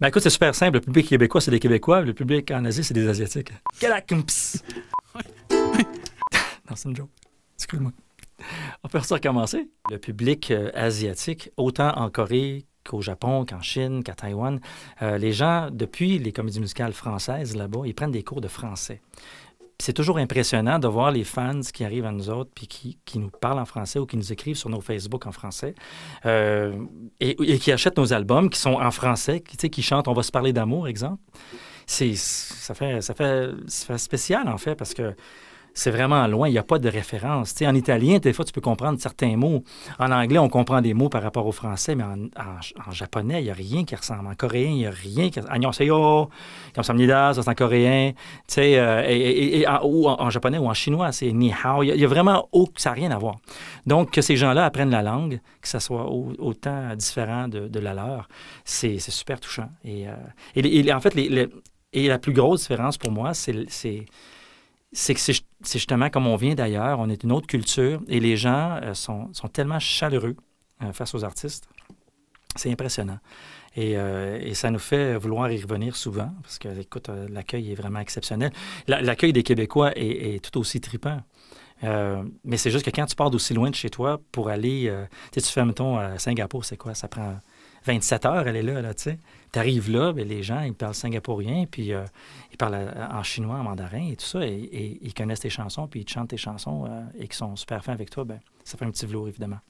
Ben, écoute, c'est super simple. Le public québécois, c'est des Québécois. Le public en Asie, c'est des Asiatiques. non, c'est une joke. Excuse-moi. On peut recommencer. Le public euh, asiatique, autant en Corée qu'au Japon, qu'en Chine, qu'à Taïwan, euh, les gens, depuis les comédies musicales françaises là-bas, ils prennent des cours de français c'est toujours impressionnant de voir les fans qui arrivent à nous autres puis qui, nous parlent en français ou qui nous écrivent sur nos Facebook en français euh, et, qui achètent nos albums qui sont en français, qui, qui chantent On va se parler d'amour, exemple. Ça ça, fait, ça fait spécial, en fait, parce que c'est vraiment loin. Il n'y a pas de référence. en italien, des fois, tu peux comprendre certains mots. En anglais, on comprend des mots par rapport au français, mais en, japonais, il n'y a rien qui ressemble. En coréen, il n'y a rien qui ressemble. comme ça, c'est en coréen. Tu euh, en, ou en, japonais ou en chinois, c'est ni hao. Il n'y a, vraiment aucun, ça n'a rien à voir. Donc, que ces gens-là apprennent la langue, que ça soit autant différent de, la leur, c'est super touchant. Et, euh, et, en fait, et la plus grosse différence pour moi, c'est c'est que c'est justement comme on vient d'ailleurs, on est une autre culture et les gens euh, sont, tellement chaleureux euh, face aux artistes. C'est impressionnant. Euh, et, ça nous fait vouloir y revenir souvent parce que, écoute, l'accueil est vraiment exceptionnel. L'accueil des Québécois est, tout aussi tripant. mais c'est juste que quand tu pars d'aussi loin de chez toi pour aller, tu fais, mettons, à Singapour, c'est quoi? Ça prend 27 heures, elle est là, là tu sais. Tu arrives là, ben, les gens, ils parlent singapourien, puis euh, ils parlent euh, en chinois, en mandarin et tout ça. Et, ils connaissent tes chansons, puis ils chantent tes chansons euh, et qui sont super fins avec toi, bien, ça fait un petit velours, évidemment.